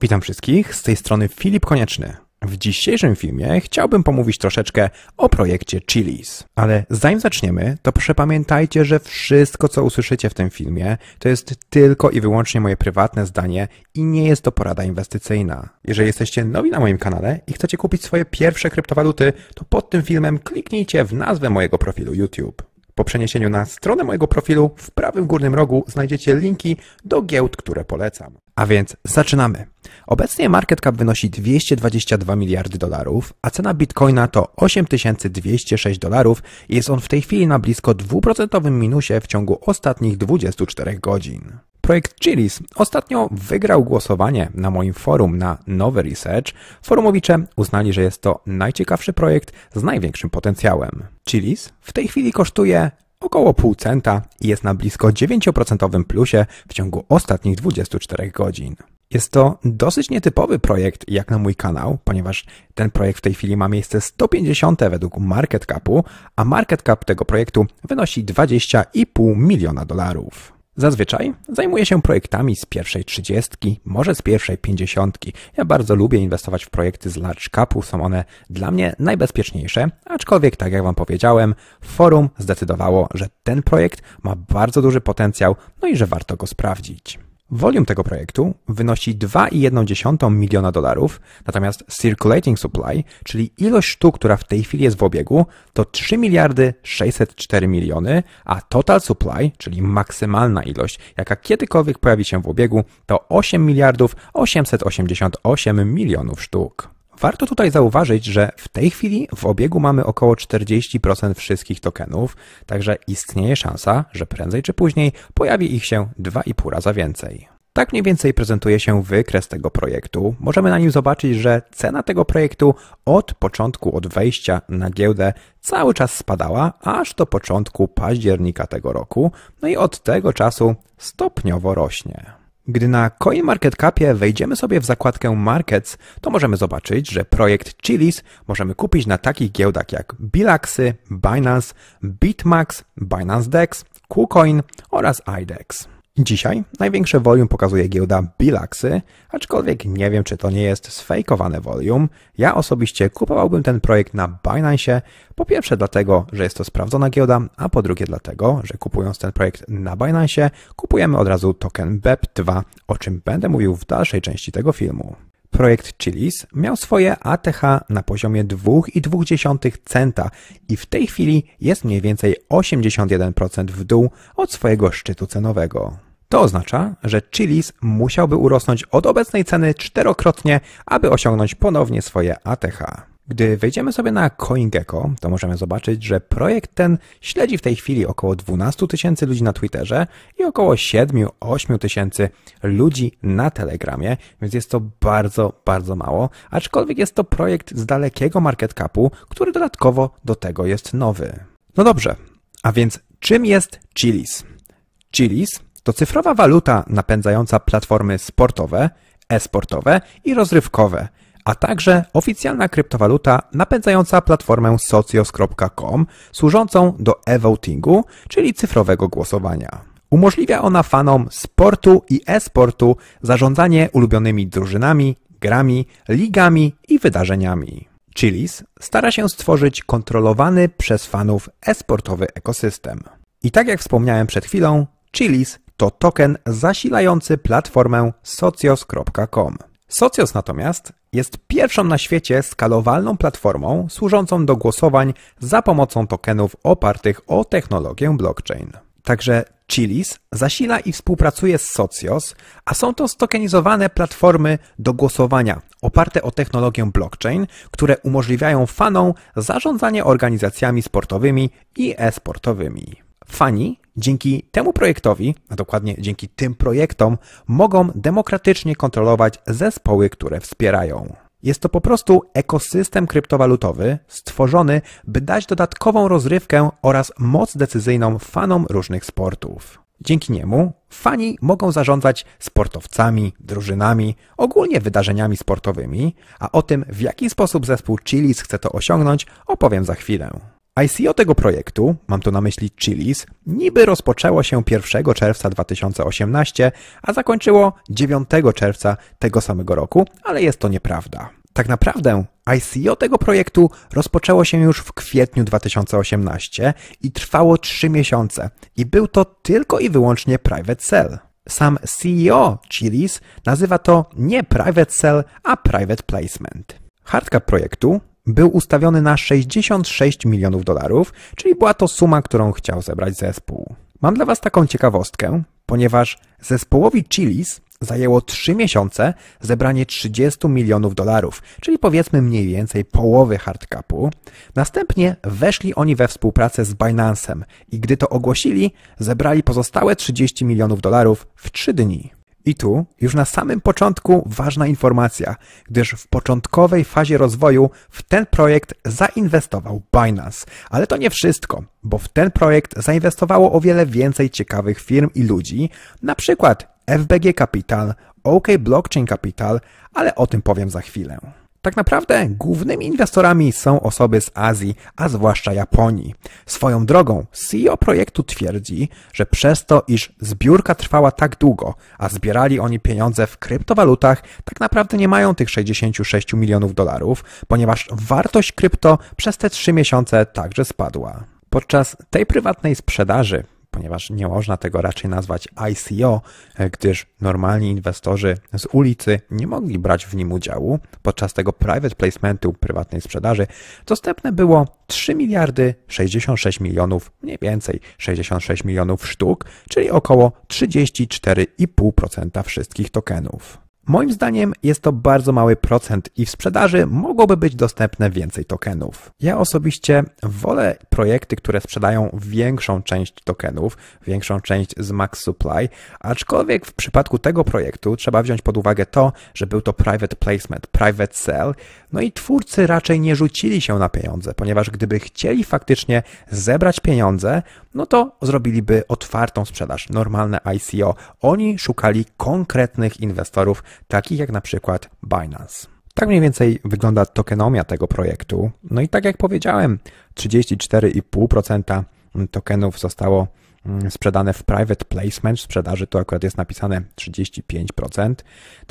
Witam wszystkich, z tej strony Filip Konieczny. W dzisiejszym filmie chciałbym pomówić troszeczkę o projekcie Chili's. Ale zanim zaczniemy, to proszę pamiętajcie, że wszystko co usłyszycie w tym filmie to jest tylko i wyłącznie moje prywatne zdanie i nie jest to porada inwestycyjna. Jeżeli jesteście nowi na moim kanale i chcecie kupić swoje pierwsze kryptowaluty, to pod tym filmem kliknijcie w nazwę mojego profilu YouTube. Po przeniesieniu na stronę mojego profilu w prawym górnym rogu znajdziecie linki do giełd, które polecam. A więc zaczynamy. Obecnie market cap wynosi 222 miliardy dolarów, a cena bitcoina to 8206 dolarów i jest on w tej chwili na blisko 2% minusie w ciągu ostatnich 24 godzin. Projekt Chilis ostatnio wygrał głosowanie na moim forum na Nowy Research. Forumowicze uznali, że jest to najciekawszy projekt z największym potencjałem. Chilis w tej chwili kosztuje około pół centa i jest na blisko 9% plusie w ciągu ostatnich 24 godzin. Jest to dosyć nietypowy projekt jak na mój kanał, ponieważ ten projekt w tej chwili ma miejsce 150 według market capu, a market cap tego projektu wynosi 20,5 miliona dolarów. Zazwyczaj zajmuję się projektami z pierwszej trzydziestki, może z pierwszej pięćdziesiątki. Ja bardzo lubię inwestować w projekty z large capu, są one dla mnie najbezpieczniejsze, aczkolwiek tak jak Wam powiedziałem, forum zdecydowało, że ten projekt ma bardzo duży potencjał, no i że warto go sprawdzić. Volum tego projektu wynosi 2,1 miliona dolarów, natomiast circulating supply, czyli ilość sztuk, która w tej chwili jest w obiegu, to 3 miliardy 604 miliony, a total supply, czyli maksymalna ilość, jaka kiedykolwiek pojawi się w obiegu, to 8 miliardów 888 milionów sztuk. Warto tutaj zauważyć, że w tej chwili w obiegu mamy około 40% wszystkich tokenów, także istnieje szansa, że prędzej czy później pojawi ich się 2,5 raza więcej. Tak mniej więcej prezentuje się wykres tego projektu. Możemy na nim zobaczyć, że cena tego projektu od początku, od wejścia na giełdę cały czas spadała aż do początku października tego roku, no i od tego czasu stopniowo rośnie. Gdy na CoinMarketCapie wejdziemy sobie w zakładkę Markets, to możemy zobaczyć, że projekt Chilis możemy kupić na takich giełdach jak Bilaxy, Binance, Bitmax, Binance Dex, KuCoin oraz IDEX. Dzisiaj największe volume pokazuje giełda Bilaxy, aczkolwiek nie wiem czy to nie jest sfejkowane volume. Ja osobiście kupowałbym ten projekt na Binance, po pierwsze dlatego, że jest to sprawdzona giełda, a po drugie dlatego, że kupując ten projekt na Binance kupujemy od razu token BEP2, o czym będę mówił w dalszej części tego filmu. Projekt Chilis miał swoje ATH na poziomie 2,2 centa i w tej chwili jest mniej więcej 81% w dół od swojego szczytu cenowego. To oznacza, że Chili's musiałby urosnąć od obecnej ceny czterokrotnie, aby osiągnąć ponownie swoje ATH. Gdy wejdziemy sobie na CoinGecko, to możemy zobaczyć, że projekt ten śledzi w tej chwili około 12 tysięcy ludzi na Twitterze i około 7-8 tysięcy ludzi na Telegramie, więc jest to bardzo, bardzo mało, aczkolwiek jest to projekt z dalekiego market capu, który dodatkowo do tego jest nowy. No dobrze, a więc czym jest Chili's? Chili's to cyfrowa waluta napędzająca platformy sportowe, e-sportowe i rozrywkowe, a także oficjalna kryptowaluta napędzająca platformę socios.com służącą do e-votingu, czyli cyfrowego głosowania. Umożliwia ona fanom sportu i e-sportu zarządzanie ulubionymi drużynami, grami, ligami i wydarzeniami. Chilis stara się stworzyć kontrolowany przez fanów e-sportowy ekosystem. I tak jak wspomniałem przed chwilą, Chilis to token zasilający platformę socios.com. Socios natomiast jest pierwszą na świecie skalowalną platformą służącą do głosowań za pomocą tokenów opartych o technologię blockchain. Także Chilis zasila i współpracuje z Socios, a są to stokenizowane platformy do głosowania oparte o technologię blockchain, które umożliwiają fanom zarządzanie organizacjami sportowymi i e-sportowymi. Fani Dzięki temu projektowi, a dokładnie dzięki tym projektom, mogą demokratycznie kontrolować zespoły, które wspierają. Jest to po prostu ekosystem kryptowalutowy stworzony, by dać dodatkową rozrywkę oraz moc decyzyjną fanom różnych sportów. Dzięki niemu fani mogą zarządzać sportowcami, drużynami, ogólnie wydarzeniami sportowymi, a o tym, w jaki sposób zespół Chilis chce to osiągnąć, opowiem za chwilę. ICO tego projektu, mam tu na myśli Chili's, niby rozpoczęło się 1 czerwca 2018, a zakończyło 9 czerwca tego samego roku, ale jest to nieprawda. Tak naprawdę ICO tego projektu rozpoczęło się już w kwietniu 2018 i trwało 3 miesiące i był to tylko i wyłącznie private sell. Sam CEO Chili's nazywa to nie private sell, a private placement. Hardcap projektu był ustawiony na 66 milionów dolarów, czyli była to suma, którą chciał zebrać zespół. Mam dla Was taką ciekawostkę, ponieważ zespołowi Chilis zajęło 3 miesiące zebranie 30 milionów dolarów, czyli powiedzmy mniej więcej połowy hardcapu. Następnie weszli oni we współpracę z Binance'em i gdy to ogłosili, zebrali pozostałe 30 milionów dolarów w 3 dni. I tu, już na samym początku, ważna informacja, gdyż w początkowej fazie rozwoju w ten projekt zainwestował Binance. Ale to nie wszystko, bo w ten projekt zainwestowało o wiele więcej ciekawych firm i ludzi, na przykład FBG Capital, OK Blockchain Capital, ale o tym powiem za chwilę. Tak naprawdę głównymi inwestorami są osoby z Azji, a zwłaszcza Japonii. Swoją drogą CEO projektu twierdzi, że przez to, iż zbiórka trwała tak długo, a zbierali oni pieniądze w kryptowalutach, tak naprawdę nie mają tych 66 milionów dolarów, ponieważ wartość krypto przez te 3 miesiące także spadła. Podczas tej prywatnej sprzedaży ponieważ nie można tego raczej nazwać ICO, e, gdyż normalni inwestorzy z ulicy nie mogli brać w nim udziału. Podczas tego private placementu, prywatnej sprzedaży, dostępne było 3 miliardy 66 milionów, mniej więcej 66 milionów sztuk, czyli około 34,5% wszystkich tokenów. Moim zdaniem jest to bardzo mały procent i w sprzedaży mogłoby być dostępne więcej tokenów. Ja osobiście wolę projekty, które sprzedają większą część tokenów, większą część z max supply, aczkolwiek w przypadku tego projektu trzeba wziąć pod uwagę to, że był to private placement, private sell, no i twórcy raczej nie rzucili się na pieniądze, ponieważ gdyby chcieli faktycznie zebrać pieniądze, no to zrobiliby otwartą sprzedaż, normalne ICO. Oni szukali konkretnych inwestorów, takich jak na przykład Binance. Tak mniej więcej wygląda tokenomia tego projektu. No i tak jak powiedziałem, 34,5% tokenów zostało Mm, sprzedane w private placement, sprzedaży tu akurat jest napisane 35%.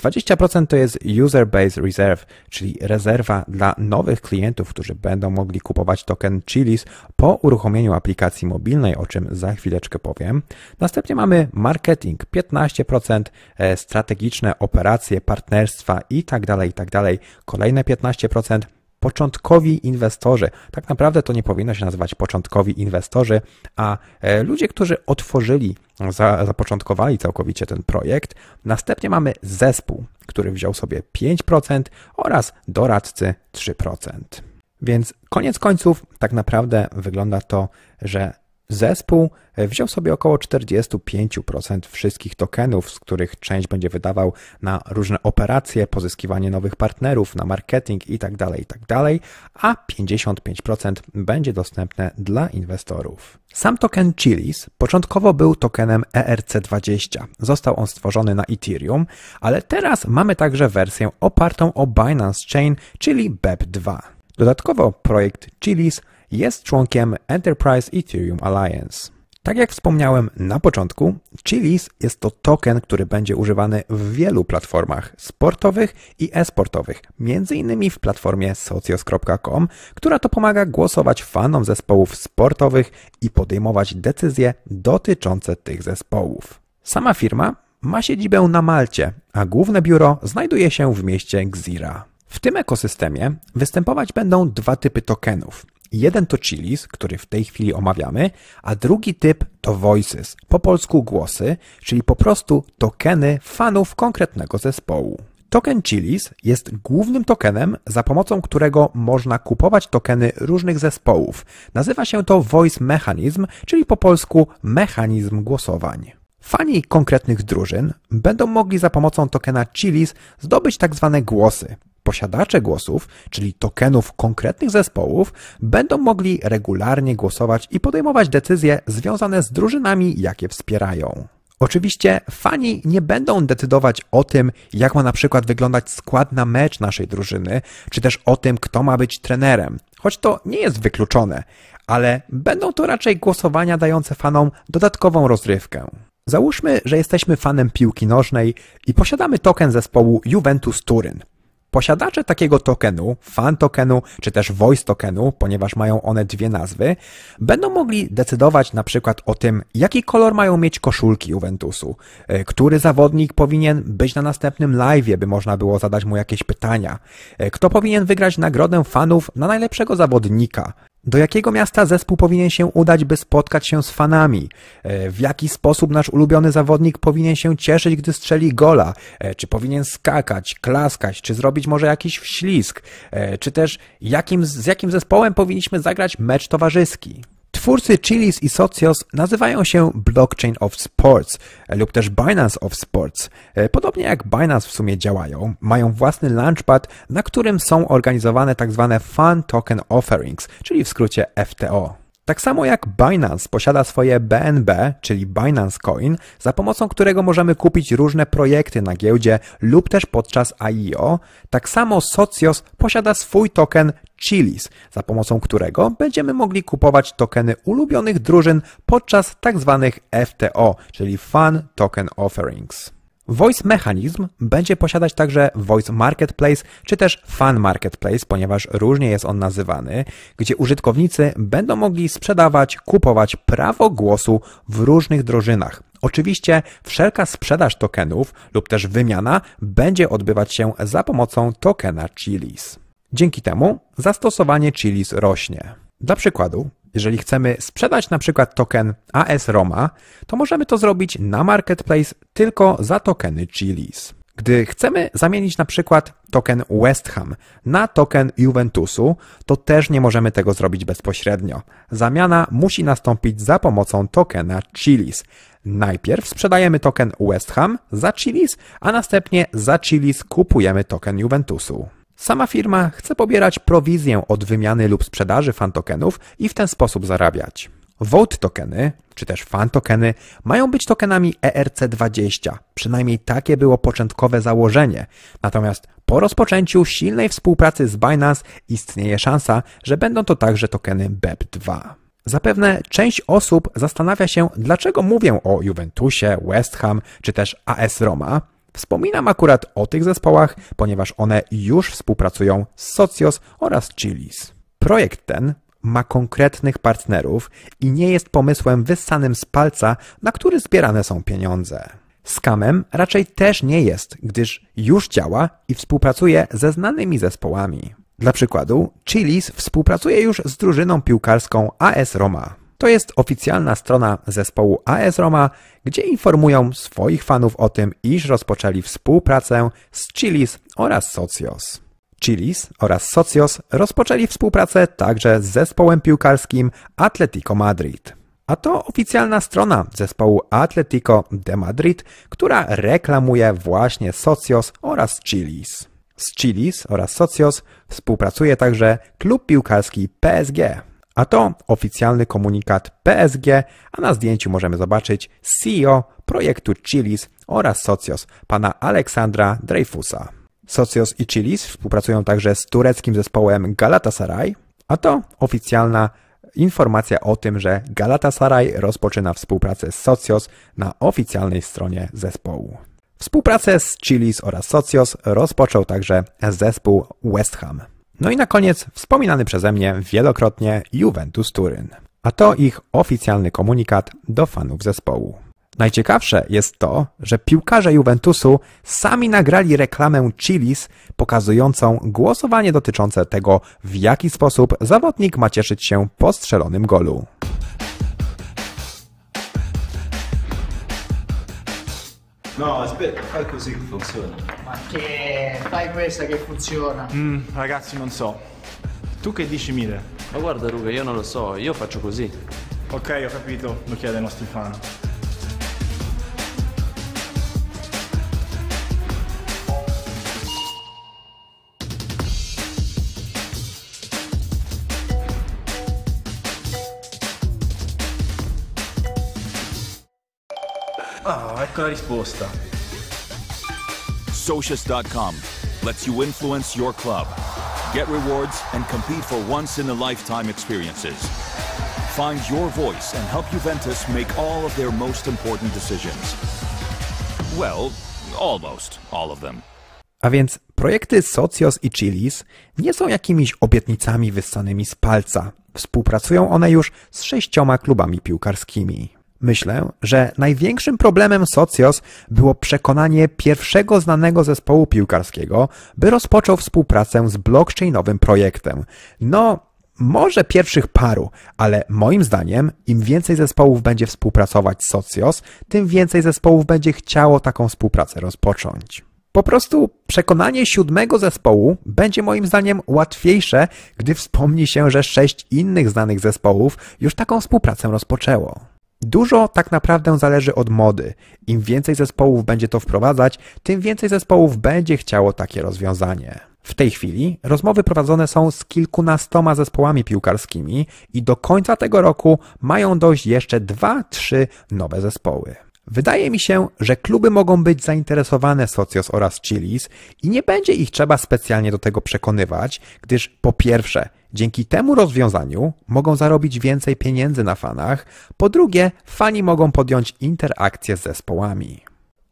20% to jest user base reserve, czyli rezerwa dla nowych klientów, którzy będą mogli kupować token Chilis po uruchomieniu aplikacji mobilnej, o czym za chwileczkę powiem. Następnie mamy marketing 15%, e, strategiczne operacje, partnerstwa i tak dalej, i tak dalej. Kolejne 15% początkowi inwestorzy. Tak naprawdę to nie powinno się nazywać początkowi inwestorzy, a e, ludzie, którzy otworzyli, zapoczątkowali całkowicie ten projekt. Następnie mamy zespół, który wziął sobie 5% oraz doradcy 3%. Więc koniec końców tak naprawdę wygląda to, że Zespół wziął sobie około 45% wszystkich tokenów, z których część będzie wydawał na różne operacje, pozyskiwanie nowych partnerów, na marketing itd., tak itd., tak a 55% będzie dostępne dla inwestorów. Sam token Chilis początkowo był tokenem ERC20. Został on stworzony na Ethereum, ale teraz mamy także wersję opartą o Binance Chain, czyli BEP2. Dodatkowo projekt Chilis jest członkiem Enterprise Ethereum Alliance. Tak jak wspomniałem na początku, Chilis jest to token, który będzie używany w wielu platformach sportowych i e-sportowych, m.in. w platformie socios.com, która to pomaga głosować fanom zespołów sportowych i podejmować decyzje dotyczące tych zespołów. Sama firma ma siedzibę na Malcie, a główne biuro znajduje się w mieście Gzira. W tym ekosystemie występować będą dwa typy tokenów. Jeden to Chilis, który w tej chwili omawiamy, a drugi typ to voices, po polsku głosy, czyli po prostu tokeny fanów konkretnego zespołu. Token Chilis jest głównym tokenem, za pomocą którego można kupować tokeny różnych zespołów. Nazywa się to Voice Mechanism, czyli po polsku mechanizm głosowań. Fani konkretnych drużyn będą mogli za pomocą tokena Chilis zdobyć tzw. Tak głosy. Posiadacze głosów, czyli tokenów konkretnych zespołów, będą mogli regularnie głosować i podejmować decyzje związane z drużynami, jakie wspierają. Oczywiście fani nie będą decydować o tym, jak ma na przykład wyglądać skład na mecz naszej drużyny, czy też o tym, kto ma być trenerem, choć to nie jest wykluczone, ale będą to raczej głosowania dające fanom dodatkową rozrywkę. Załóżmy, że jesteśmy fanem piłki nożnej i posiadamy token zespołu Juventus Turyn. Posiadacze takiego tokenu, fan tokenu czy też voice tokenu, ponieważ mają one dwie nazwy, będą mogli decydować na przykład o tym, jaki kolor mają mieć koszulki Juventusu, e, który zawodnik powinien być na następnym live, by można było zadać mu jakieś pytania, e, kto powinien wygrać nagrodę fanów na najlepszego zawodnika, do jakiego miasta zespół powinien się udać, by spotkać się z fanami? E, w jaki sposób nasz ulubiony zawodnik powinien się cieszyć, gdy strzeli gola? E, czy powinien skakać, klaskać, czy zrobić może jakiś wślizg? E, czy też jakim, z jakim zespołem powinniśmy zagrać mecz towarzyski? Twórcy Chili's i Socios nazywają się Blockchain of Sports e, lub też Binance of Sports. E, podobnie jak Binance w sumie działają, mają własny launchpad, na którym są organizowane tzw. Tak fan Token Offerings, czyli w skrócie FTO. Tak samo jak Binance posiada swoje BNB, czyli Binance Coin, za pomocą którego możemy kupić różne projekty na giełdzie lub też podczas IEO, tak samo Socios posiada swój token Chilis, za pomocą którego będziemy mogli kupować tokeny ulubionych drużyn podczas tzw. Tak FTO, czyli Fun Token Offerings. Voice Mechanism będzie posiadać także Voice Marketplace czy też Fan Marketplace, ponieważ różnie jest on nazywany, gdzie użytkownicy będą mogli sprzedawać, kupować prawo głosu w różnych drożynach. Oczywiście wszelka sprzedaż tokenów lub też wymiana będzie odbywać się za pomocą tokena Chilis. Dzięki temu zastosowanie Chilis rośnie. Dla przykładu, jeżeli chcemy sprzedać na przykład token AS-ROMA, to możemy to zrobić na Marketplace tylko za tokeny Chili's. Gdy chcemy zamienić na przykład token West Ham na token Juventusu, to też nie możemy tego zrobić bezpośrednio. Zamiana musi nastąpić za pomocą tokena Chili's. Najpierw sprzedajemy token West Ham za Chili's, a następnie za Chili's kupujemy token Juventusu. Sama firma chce pobierać prowizję od wymiany lub sprzedaży fan tokenów i w ten sposób zarabiać. Vote tokeny, czy też fan tokeny, mają być tokenami ERC20. Przynajmniej takie było początkowe założenie. Natomiast po rozpoczęciu silnej współpracy z Binance istnieje szansa, że będą to także tokeny BEP2. Zapewne część osób zastanawia się, dlaczego mówię o Juventusie, West Ham czy też AS Roma. Wspominam akurat o tych zespołach, ponieważ one już współpracują z Socios oraz Chilis. Projekt ten ma konkretnych partnerów i nie jest pomysłem wyssanym z palca, na który zbierane są pieniądze. Skamem raczej też nie jest, gdyż już działa i współpracuje ze znanymi zespołami. Dla przykładu, Chilis współpracuje już z drużyną piłkarską AS Roma. To jest oficjalna strona zespołu AS Roma, gdzie informują swoich fanów o tym, iż rozpoczęli współpracę z Chilis oraz Socios. Chilis oraz Socios rozpoczęli współpracę także z zespołem piłkarskim Atletico Madrid. A to oficjalna strona zespołu Atletico de Madrid, która reklamuje właśnie Socios oraz Chilis. Z Chilis oraz Socios współpracuje także klub piłkarski PSG. A to oficjalny komunikat PSG, a na zdjęciu możemy zobaczyć CEO projektu Chilis oraz Socios, pana Aleksandra Dreyfusa. Socios i Chilis współpracują także z tureckim zespołem Galatasaray, a to oficjalna informacja o tym, że Galatasaray rozpoczyna współpracę z Socios na oficjalnej stronie zespołu. Współpracę z Chilis oraz Socios rozpoczął także zespół West Ham. No i na koniec wspominany przeze mnie wielokrotnie Juventus Turyn. A to ich oficjalny komunikat do fanów zespołu. Najciekawsze jest to, że piłkarze Juventusu sami nagrali reklamę Chilis pokazującą głosowanie dotyczące tego, w jaki sposób zawodnik ma cieszyć się po strzelonym golu. No, aspetta, fai così che funziona. Ma che fai questa che funziona? Mm, ragazzi, non so. Tu che dici, Mire? Ma guarda, Ruga, io non lo so, io faccio così. Ok, ho capito, lo chiede ai nostri fan. Oh, ah, ecco la risposta. Socius.com lets you influence your club, get rewards, and compete for once-in-a-lifetime experiences. Find your voice and help Juventus make all of their most important decisions. Well, almost all of them. A więc projekty Socios i Chilis nie są jakimiś obietnicami wyssanymi z palca. Współpracują one już z sześcioma klubami piłkarskimi. Myślę, że największym problemem Socios było przekonanie pierwszego znanego zespołu piłkarskiego, by rozpoczął współpracę z blockchainowym projektem. No, może pierwszych paru, ale moim zdaniem im więcej zespołów będzie współpracować z Socios, tym więcej zespołów będzie chciało taką współpracę rozpocząć. Po prostu przekonanie siódmego zespołu będzie moim zdaniem łatwiejsze, gdy wspomni się, że sześć innych znanych zespołów już taką współpracę rozpoczęło. Dużo tak naprawdę zależy od mody. Im więcej zespołów będzie to wprowadzać, tym więcej zespołów będzie chciało takie rozwiązanie. W tej chwili rozmowy prowadzone są z kilkunastoma zespołami piłkarskimi i do końca tego roku mają dojść jeszcze 2-3 nowe zespoły. Wydaje mi się, że kluby mogą być zainteresowane Socios oraz Chilis i nie będzie ich trzeba specjalnie do tego przekonywać, gdyż po pierwsze, dzięki temu rozwiązaniu mogą zarobić więcej pieniędzy na fanach, po drugie, fani mogą podjąć interakcję z zespołami.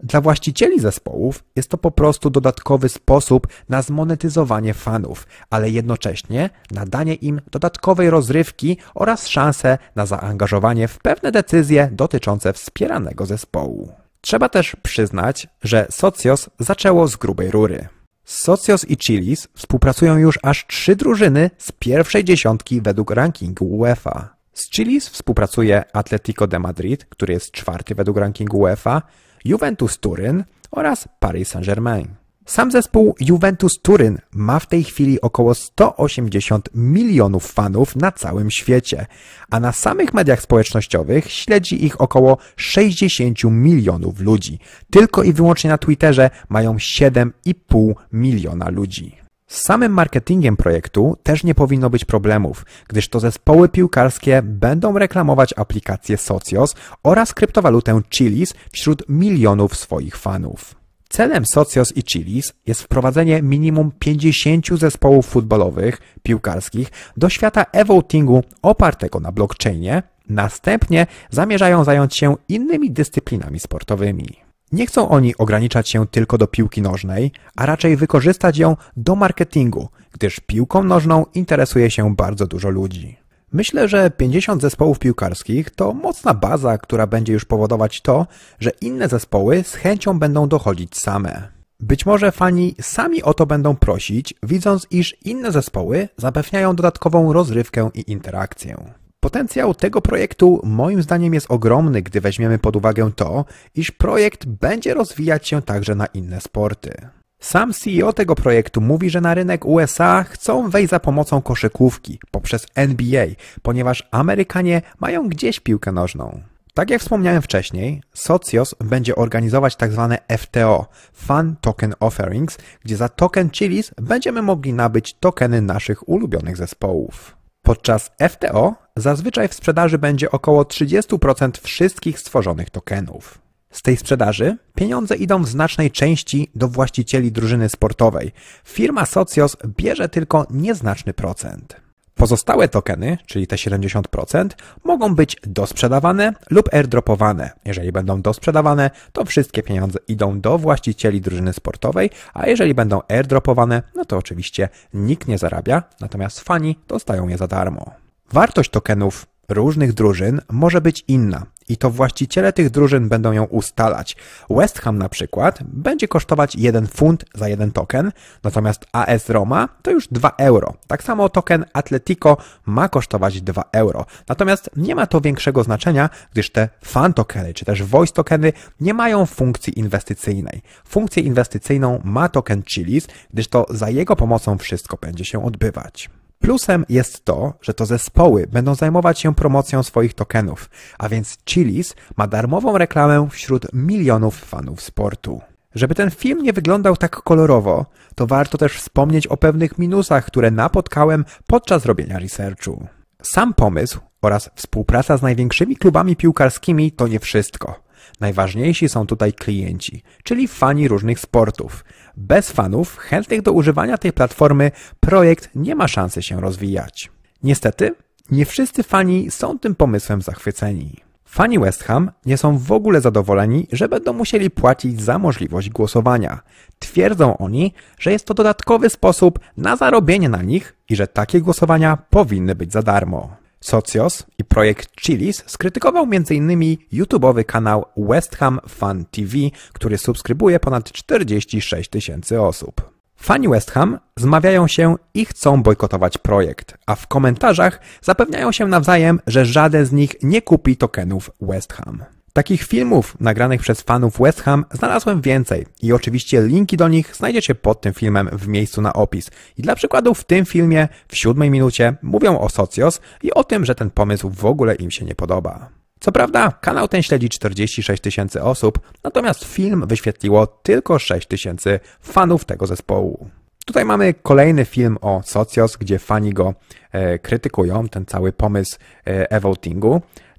Dla właścicieli zespołów jest to po prostu dodatkowy sposób na zmonetyzowanie fanów, ale jednocześnie nadanie im dodatkowej rozrywki oraz szansę na zaangażowanie w pewne decyzje dotyczące wspieranego zespołu. Trzeba też przyznać, że Socios zaczęło z grubej rury. Socios i Chilis współpracują już aż trzy drużyny z pierwszej dziesiątki według rankingu UEFA. Z Chilis współpracuje Atletico de Madrid, który jest czwarty według rankingu UEFA, Juventus Turyn oraz Paris Saint-Germain. Sam zespół Juventus Turyn ma w tej chwili około 180 milionów fanów na całym świecie, a na samych mediach społecznościowych śledzi ich około 60 milionów ludzi. Tylko i wyłącznie na Twitterze mają 7,5 miliona ludzi. Z samym marketingiem projektu też nie powinno być problemów, gdyż to zespoły piłkarskie będą reklamować aplikację Socios oraz kryptowalutę Chilis wśród milionów swoich fanów. Celem Socios i Chilis jest wprowadzenie minimum 50 zespołów futbolowych, piłkarskich do świata e-votingu opartego na blockchainie, następnie zamierzają zająć się innymi dyscyplinami sportowymi. Nie chcą oni ograniczać się tylko do piłki nożnej, a raczej wykorzystać ją do marketingu, gdyż piłką nożną interesuje się bardzo dużo ludzi. Myślę, że 50 zespołów piłkarskich to mocna baza, która będzie już powodować to, że inne zespoły z chęcią będą dochodzić same. Być może fani sami o to będą prosić, widząc, iż inne zespoły zapewniają dodatkową rozrywkę i interakcję. Potencjał tego projektu moim zdaniem jest ogromny, gdy weźmiemy pod uwagę to, iż projekt będzie rozwijać się także na inne sporty. Sam CEO tego projektu mówi, że na rynek USA chcą wejść za pomocą koszykówki poprzez NBA, ponieważ Amerykanie mają gdzieś piłkę nożną. Tak jak wspomniałem wcześniej, Socios będzie organizować tzw. Tak FTO, Fan Token Offerings, gdzie za token Chilis będziemy mogli nabyć tokeny naszych ulubionych zespołów. Podczas FTO zazwyczaj w sprzedaży będzie około 30% wszystkich stworzonych tokenów. Z tej sprzedaży pieniądze idą w znacznej części do właścicieli drużyny sportowej. Firma Socios bierze tylko nieznaczny procent. Pozostałe tokeny, czyli te 70%, mogą być dosprzedawane lub airdropowane. Jeżeli będą dosprzedawane, to wszystkie pieniądze idą do właścicieli drużyny sportowej, a jeżeli będą airdropowane, no to oczywiście nikt nie zarabia, natomiast fani dostają je za darmo. Wartość tokenów różnych drużyn może być inna i to właściciele tych drużyn będą ją ustalać. West Ham na przykład będzie kosztować 1 funt za jeden token, natomiast AS Roma to już 2 euro. Tak samo token Atletico ma kosztować 2 euro. Natomiast nie ma to większego znaczenia, gdyż te fan tokeny czy też voice tokeny nie mają funkcji inwestycyjnej. Funkcję inwestycyjną ma token Chilis, gdyż to za jego pomocą wszystko będzie się odbywać. Plusem jest to, że to zespoły będą zajmować się promocją swoich tokenów, a więc Chilis ma darmową reklamę wśród milionów fanów sportu. Żeby ten film nie wyglądał tak kolorowo, to warto też wspomnieć o pewnych minusach, które napotkałem podczas robienia researchu. Sam pomysł oraz współpraca z największymi klubami piłkarskimi to nie wszystko. Najważniejsi są tutaj klienci, czyli fani różnych sportów. Bez fanów chętnych do używania tej platformy projekt nie ma szansy się rozwijać. Niestety, nie wszyscy fani są tym pomysłem zachwyceni. Fani West Ham nie są w ogóle zadowoleni, że będą musieli płacić za możliwość głosowania. Twierdzą oni, że jest to dodatkowy sposób na zarobienie na nich i że takie głosowania powinny być za darmo. Socios i projekt Chilis skrytykował m.in. YouTube'owy kanał West Ham Fan TV, który subskrybuje ponad 46 tysięcy osób. Fani West Ham zmawiają się i chcą bojkotować projekt, a w komentarzach zapewniają się nawzajem, że żaden z nich nie kupi tokenów West Ham. Takich filmów nagranych przez fanów West Ham znalazłem więcej i oczywiście linki do nich znajdziecie pod tym filmem w miejscu na opis. I dla przykładu w tym filmie w siódmej minucie mówią o Socios i o tym, że ten pomysł w ogóle im się nie podoba. Co prawda, kanał ten śledzi 46 tysięcy osób, natomiast film wyświetliło tylko 6 tysięcy fanów tego zespołu. Tutaj mamy kolejny film o Socios, gdzie fani go e, krytykują, ten cały pomysł e, e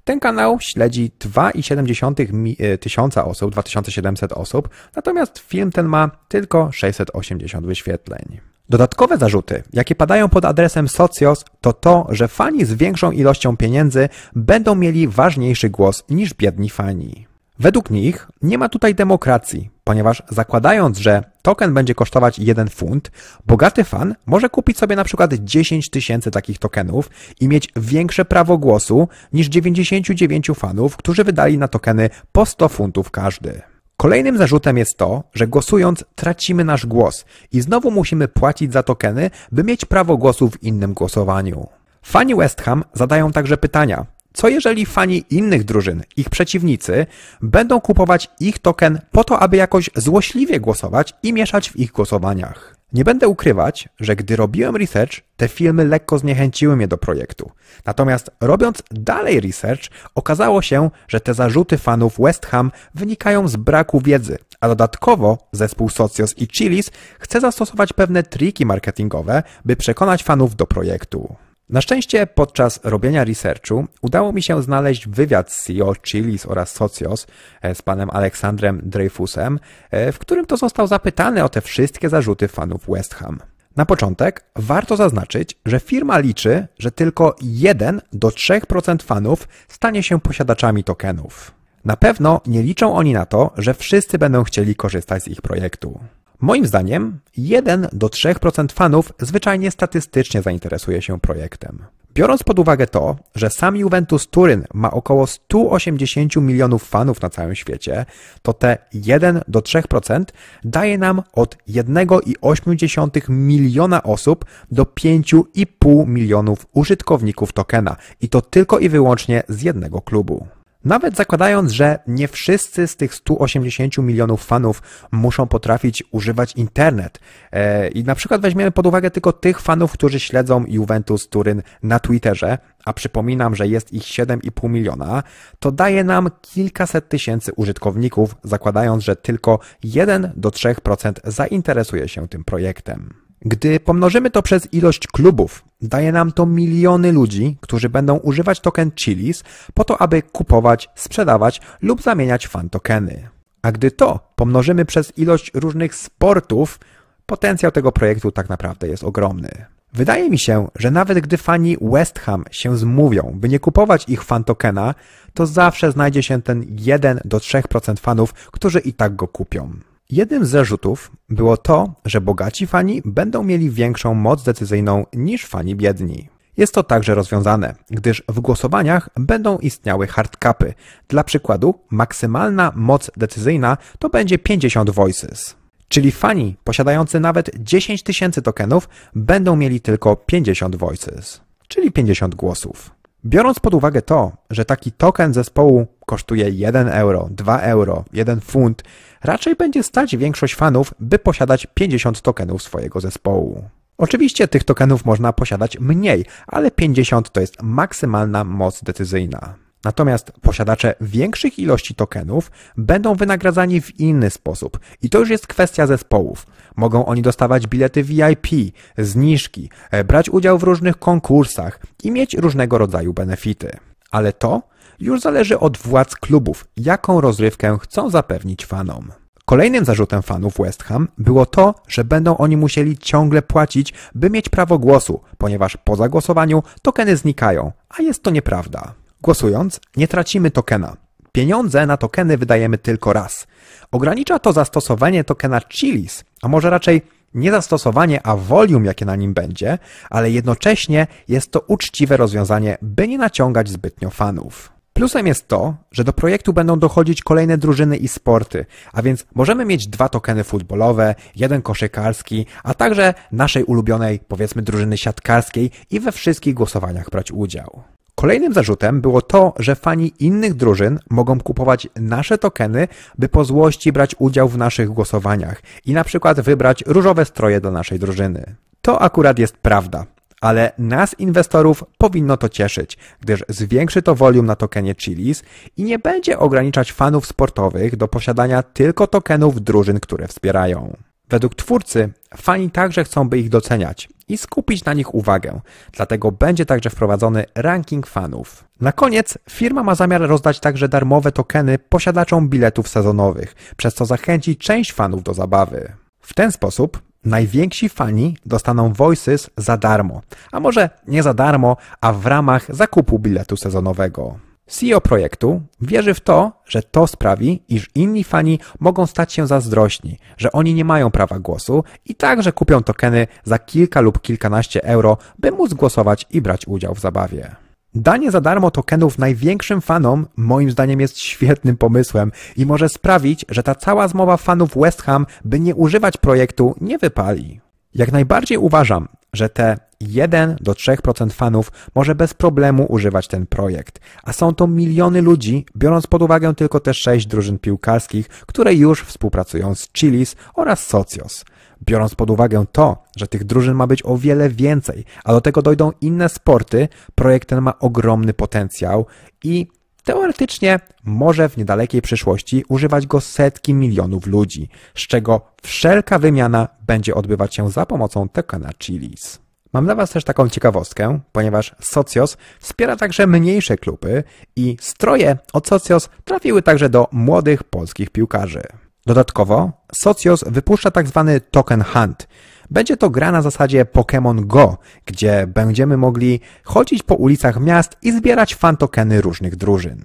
ten kanał śledzi 2,7 e, tysiąca osób, 2700 osób, natomiast film ten ma tylko 680 wyświetleń. Dodatkowe zarzuty, jakie padają pod adresem Socios, to to, że fani z większą ilością pieniędzy będą mieli ważniejszy głos niż biedni fani. Według nich nie ma tutaj demokracji, ponieważ zakładając, że token będzie kosztować 1 funt, bogaty fan może kupić sobie na przykład 10 tysięcy takich tokenów i mieć większe prawo głosu niż 99 fanów, którzy wydali na tokeny po 100 funtów każdy. Kolejnym zarzutem jest to, że głosując tracimy nasz głos i znowu musimy płacić za tokeny, by mieć prawo głosu w innym głosowaniu. Fani West Ham zadają także pytania, co jeżeli fani innych drużyn, ich przeciwnicy, będą kupować ich token po to, aby jakoś złośliwie głosować i mieszać w ich głosowaniach? Nie będę ukrywać, że gdy robiłem research, te filmy lekko zniechęciły mnie do projektu. Natomiast robiąc dalej research, okazało się, że te zarzuty fanów West Ham wynikają z braku wiedzy, a dodatkowo zespół Socios i Chilis chce zastosować pewne triki marketingowe, by przekonać fanów do projektu. Na szczęście podczas robienia researchu udało mi się znaleźć wywiad z CEO Chilis oraz Socios e, z panem Aleksandrem Dreyfusem, e, w którym to został zapytany o te wszystkie zarzuty fanów West Ham. Na początek warto zaznaczyć, że firma liczy, że tylko 1 do 3% fanów stanie się posiadaczami tokenów. Na pewno nie liczą oni na to, że wszyscy będą chcieli korzystać z ich projektu. Moim zdaniem 1 do 3% fanów zwyczajnie statystycznie zainteresuje się projektem. Biorąc pod uwagę to, że sam Juventus Turyn ma około 180 milionów fanów na całym świecie, to te 1 do 3% daje nam od 1,8 miliona osób do 5,5 milionów użytkowników tokena i to tylko i wyłącznie z jednego klubu. Nawet zakładając, że nie wszyscy z tych 180 milionów fanów muszą potrafić używać internet. E, I na przykład weźmiemy pod uwagę tylko tych fanów, którzy śledzą Juventus Turyn na Twitterze, a przypominam, że jest ich 7,5 miliona, to daje nam kilkaset tysięcy użytkowników, zakładając, że tylko 1 do 3% zainteresuje się tym projektem. Gdy pomnożymy to przez ilość klubów, daje nam to miliony ludzi, którzy będą używać token Chili's po to, aby kupować, sprzedawać lub zamieniać fan tokeny. A gdy to pomnożymy przez ilość różnych sportów, potencjał tego projektu tak naprawdę jest ogromny. Wydaje mi się, że nawet gdy fani West Ham się zmówią, by nie kupować ich fan tokena, to zawsze znajdzie się ten 1 do 3% fanów, którzy i tak go kupią. Jednym z zarzutów było to, że bogaci fani będą mieli większą moc decyzyjną niż fani biedni. Jest to także rozwiązane, gdyż w głosowaniach będą istniały hardcapy. Dla przykładu, maksymalna moc decyzyjna to będzie 50 voices. Czyli fani posiadający nawet 10 tysięcy tokenów będą mieli tylko 50 voices, czyli 50 głosów. Biorąc pod uwagę to, że taki token zespołu kosztuje 1 euro, 2 euro, 1 funt, raczej będzie stać większość fanów, by posiadać 50 tokenów swojego zespołu. Oczywiście tych tokenów można posiadać mniej, ale 50 to jest maksymalna moc decyzyjna. Natomiast posiadacze większych ilości tokenów będą wynagradzani w inny sposób i to już jest kwestia zespołów. Mogą oni dostawać bilety VIP, zniżki, e, brać udział w różnych konkursach i mieć różnego rodzaju benefity. Ale to już zależy od władz klubów, jaką rozrywkę chcą zapewnić fanom. Kolejnym zarzutem fanów West Ham było to, że będą oni musieli ciągle płacić, by mieć prawo głosu, ponieważ po zagłosowaniu tokeny znikają, a jest to nieprawda. Głosując, nie tracimy tokena. Pieniądze na tokeny wydajemy tylko raz. Ogranicza to zastosowanie tokena Chilis, a może raczej nie zastosowanie, a volume, jakie na nim będzie, ale jednocześnie jest to uczciwe rozwiązanie, by nie naciągać zbytnio fanów. Plusem jest to, że do projektu będą dochodzić kolejne drużyny i sporty, a więc możemy mieć dwa tokeny futbolowe, jeden koszykarski, a także naszej ulubionej, powiedzmy, drużyny siatkarskiej i we wszystkich głosowaniach brać udział. Kolejnym zarzutem było to, że fani innych drużyn mogą kupować nasze tokeny, by po złości brać udział w naszych głosowaniach i na przykład wybrać różowe stroje do naszej drużyny. To akurat jest prawda ale nas inwestorów powinno to cieszyć, gdyż zwiększy to wolium na tokenie Chilis i nie będzie ograniczać fanów sportowych do posiadania tylko tokenów drużyn, które wspierają. Według twórcy, fani także chcą, by ich doceniać i skupić na nich uwagę, dlatego będzie także wprowadzony ranking fanów. Na koniec firma ma zamiar rozdać także darmowe tokeny posiadaczom biletów sezonowych, przez co zachęci część fanów do zabawy. W ten sposób Najwięksi fani dostaną Voices za darmo, a może nie za darmo, a w ramach zakupu biletu sezonowego. CEO projektu wierzy w to, że to sprawi, iż inni fani mogą stać się zazdrośni, że oni nie mają prawa głosu i także kupią tokeny za kilka lub kilkanaście euro, by móc głosować i brać udział w zabawie. Danie za darmo tokenów największym fanom moim zdaniem jest świetnym pomysłem i może sprawić, że ta cała zmowa fanów West Ham, by nie używać projektu, nie wypali. Jak najbardziej uważam, że te 1 do 3% fanów może bez problemu używać ten projekt, a są to miliony ludzi, biorąc pod uwagę tylko te 6 drużyn piłkarskich, które już współpracują z Chilis oraz Socios. Biorąc pod uwagę to, że tych drużyn ma być o wiele więcej, a do tego dojdą inne sporty, projekt ten ma ogromny potencjał i teoretycznie może w niedalekiej przyszłości używać go setki milionów ludzi, z czego wszelka wymiana będzie odbywać się za pomocą Tekana Chilis. Mam dla Was też taką ciekawostkę, ponieważ Socios wspiera także mniejsze kluby i stroje od Socios trafiły także do młodych polskich piłkarzy. Dodatkowo Socios wypuszcza tzw. Tak token Hunt. Będzie to gra na zasadzie Pokémon Go, gdzie będziemy mogli chodzić po ulicach miast i zbierać fantokeny różnych drużyn.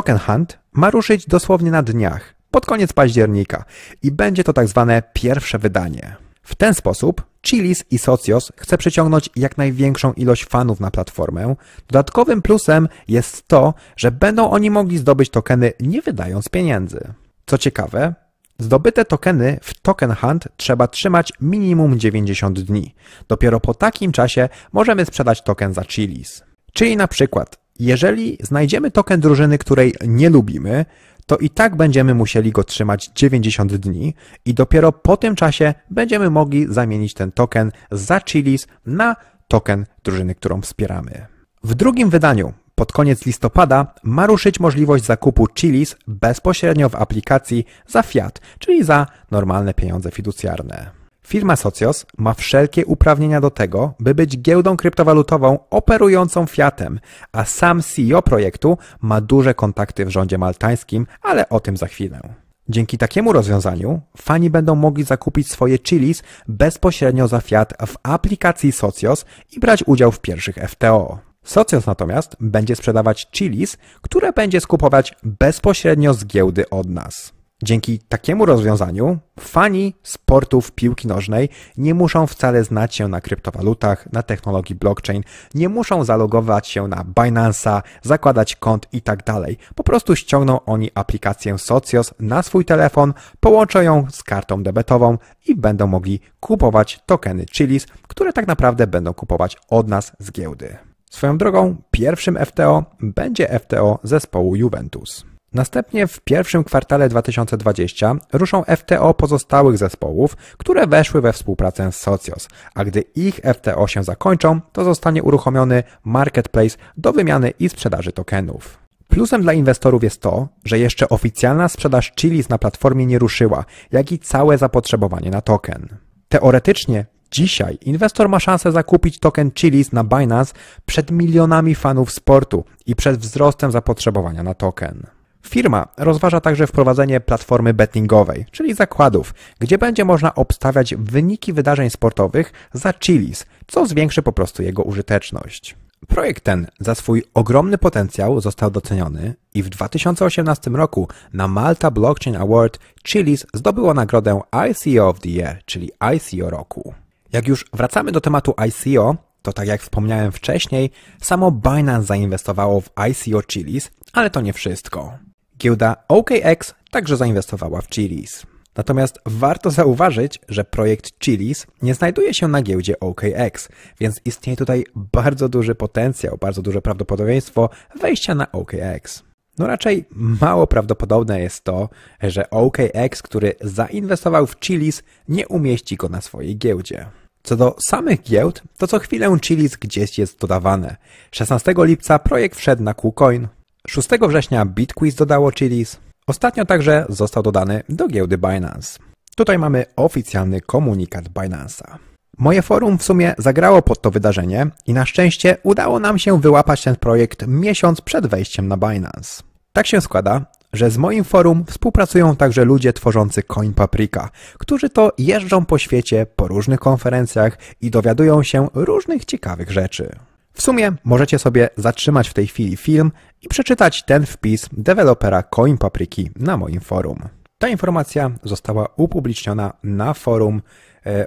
Token Hunt ma ruszyć dosłownie na dniach, pod koniec października i będzie to tak zwane pierwsze wydanie. W ten sposób Chilis i Socios chce przyciągnąć jak największą ilość fanów na platformę. Dodatkowym plusem jest to, że będą oni mogli zdobyć tokeny nie wydając pieniędzy. Co ciekawe, Zdobyte tokeny w Token Hunt trzeba trzymać minimum 90 dni. Dopiero po takim czasie możemy sprzedać token za Chilis. Czyli na przykład jeżeli znajdziemy token drużyny, której nie lubimy, to i tak będziemy musieli go trzymać 90 dni i dopiero po tym czasie będziemy mogli zamienić ten token za Chilis na token drużyny, którą wspieramy. W drugim wydaniu pod koniec listopada ma ruszyć możliwość zakupu Chilis bezpośrednio w aplikacji za fiat, czyli za normalne pieniądze fiducjarne. Firma Socios ma wszelkie uprawnienia do tego, by być giełdą kryptowalutową operującą fiatem, a sam CEO projektu ma duże kontakty w rządzie maltańskim, ale o tym za chwilę. Dzięki takiemu rozwiązaniu fani będą mogli zakupić swoje chilis bezpośrednio za fiat w aplikacji Socios i brać udział w pierwszych FTO. Socios natomiast będzie sprzedawać chilis, które będzie skupować bezpośrednio z giełdy od nas. Dzięki takiemu rozwiązaniu fani sportów piłki nożnej nie muszą wcale znać się na kryptowalutach, na technologii blockchain, nie muszą zalogować się na Binance'a, zakładać kont itd. Tak po prostu ściągną oni aplikację Socios na swój telefon, połączą ją z kartą debetową i będą mogli kupować tokeny Chilis, które tak naprawdę będą kupować od nas z giełdy. Swoją drogą, pierwszym FTO będzie FTO zespołu Juventus. Następnie w pierwszym kwartale 2020 ruszą FTO pozostałych zespołów, które weszły we współpracę z Socios, a gdy ich FTO się zakończą, to zostanie uruchomiony marketplace do wymiany i sprzedaży tokenów. Plusem dla inwestorów jest to, że jeszcze oficjalna sprzedaż Chilis na platformie nie ruszyła, jak i całe zapotrzebowanie na token. Teoretycznie Dzisiaj inwestor ma szansę zakupić token Chilis na Binance przed milionami fanów sportu i przed wzrostem zapotrzebowania na token. Firma rozważa także wprowadzenie platformy bettingowej, czyli zakładów, gdzie będzie można obstawiać wyniki wydarzeń sportowych za Chilis, co zwiększy po prostu jego użyteczność. Projekt ten za swój ogromny potencjał został doceniony i w 2018 roku na Malta Blockchain Award Chilis zdobyło nagrodę ICO e of the Year, czyli ICO e roku. Jak już wracamy do tematu ICO, e, to tak jak wspomniałem wcześniej, samo Binance zainwestowało w ICO Chilis, ale to nie wszystko. Giełda OKX także zainwestowała w Chilis. Natomiast warto zauważyć, że projekt Chilis nie znajduje się na giełdzie OKX, więc istnieje tutaj bardzo duży potencjał, bardzo duże prawdopodobieństwo wejścia na OKX. No raczej mało prawdopodobne jest to, że OKX, który zainwestował w Chilis, nie umieści go na swojej giełdzie. Co do samych giełd, to co chwilę Chilis gdzieś jest dodawane. 16 lipca projekt wszedł na KuCoin, 6 września BitQuiz dodało Chili's. Ostatnio także został dodany do giełdy Binance. Tutaj mamy oficjalny komunikat Binance'a. Moje forum w sumie zagrało pod to wydarzenie i na szczęście udało nam się wyłapać ten projekt miesiąc przed wejściem na Binance. Tak się składa, że z moim forum współpracują także ludzie tworzący Coin Paprika, którzy to jeżdżą po świecie po różnych konferencjach i dowiadują się różnych ciekawych rzeczy. W sumie możecie sobie zatrzymać w tej chwili film i przeczytać ten wpis dewelopera Coin Papryki na moim forum. Ta informacja została upubliczniona na forum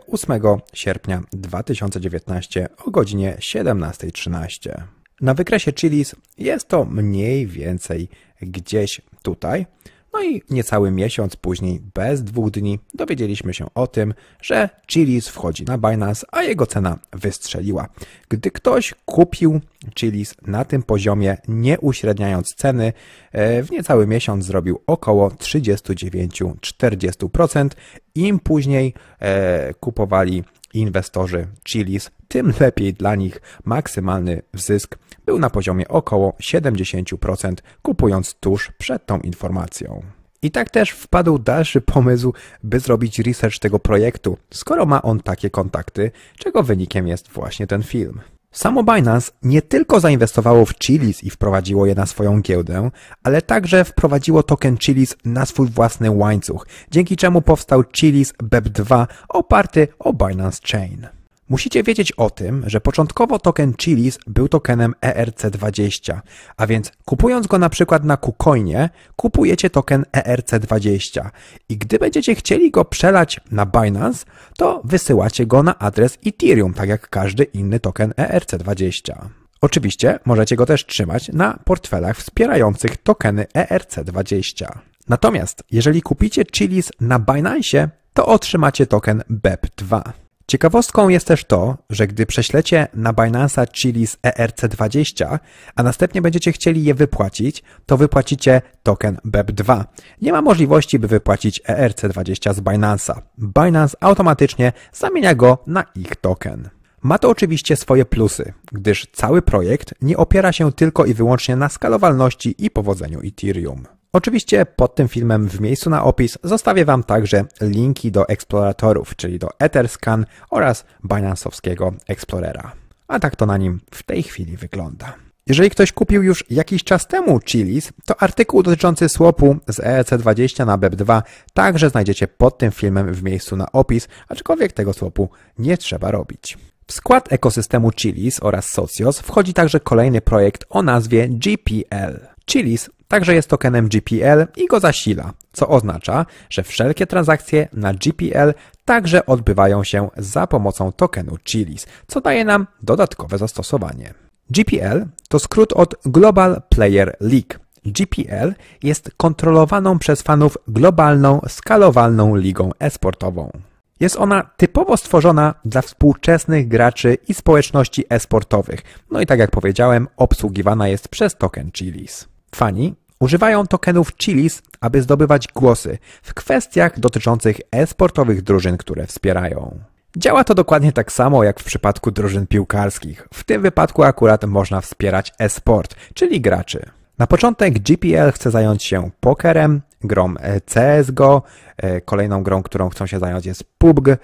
8 e, sierpnia 2019 o godzinie 17.13. Na wykresie Chilis jest to mniej więcej gdzieś tutaj. No i niecały miesiąc później, bez dwóch dni, dowiedzieliśmy się o tym, że Chili's wchodzi na Binance, a jego cena wystrzeliła. Gdy ktoś kupił Chili's na tym poziomie, nie uśredniając ceny, e, w niecały miesiąc zrobił około 39-40%. Im później e, kupowali Inwestorzy Chilis, tym lepiej dla nich maksymalny zysk był na poziomie około 70%, kupując tuż przed tą informacją. I tak też wpadł dalszy pomysł, by zrobić research tego projektu, skoro ma on takie kontakty, czego wynikiem jest właśnie ten film. Samo Binance nie tylko zainwestowało w Chili's i wprowadziło je na swoją giełdę, ale także wprowadziło token Chili's na swój własny łańcuch, dzięki czemu powstał Chili's BEP2 oparty o Binance Chain. Musicie wiedzieć o tym, że początkowo token Chilis był tokenem ERC20, a więc kupując go na przykład na KuCoinie, kupujecie token ERC20 i gdy będziecie chcieli go przelać na Binance, to wysyłacie go na adres Ethereum, tak jak każdy inny token ERC20. Oczywiście możecie go też trzymać na portfelach wspierających tokeny ERC20. Natomiast jeżeli kupicie Chilis na Binance, to otrzymacie token BEP2. Ciekawostką jest też to, że gdy prześlecie na Chili Chilis ERC20, a następnie będziecie chcieli je wypłacić, to wypłacicie token BEP2. Nie ma możliwości, by wypłacić ERC20 z Binance. Binance automatycznie zamienia go na ich token. Ma to oczywiście swoje plusy, gdyż cały projekt nie opiera się tylko i wyłącznie na skalowalności i powodzeniu Ethereum. Oczywiście pod tym filmem w miejscu na opis zostawię Wam także linki do eksploratorów, czyli do Etherscan oraz Binance'owskiego Explorera. A tak to na nim w tej chwili wygląda. Jeżeli ktoś kupił już jakiś czas temu Chilis, to artykuł dotyczący swapu z eec 20 na BEP2 także znajdziecie pod tym filmem w miejscu na opis, aczkolwiek tego swapu nie trzeba robić. W skład ekosystemu Chilis oraz Socios wchodzi także kolejny projekt o nazwie GPL. Chilis także jest tokenem GPL i go zasila, co oznacza, że wszelkie transakcje na GPL także odbywają się za pomocą tokenu Chilis, co daje nam dodatkowe zastosowanie. GPL to skrót od Global Player League. GPL jest kontrolowaną przez fanów globalną, skalowalną ligą esportową. Jest ona typowo stworzona dla współczesnych graczy i społeczności esportowych. No i tak jak powiedziałem, obsługiwana jest przez token Chilis. Fani używają tokenów Chilis, aby zdobywać głosy w kwestiach dotyczących e-sportowych drużyn, które wspierają. Działa to dokładnie tak samo jak w przypadku drużyn piłkarskich. W tym wypadku akurat można wspierać e-sport, czyli graczy. Na początek GPL chce zająć się pokerem, grą CSGO, e, kolejną grą, którą chcą się zająć jest PUBG, e,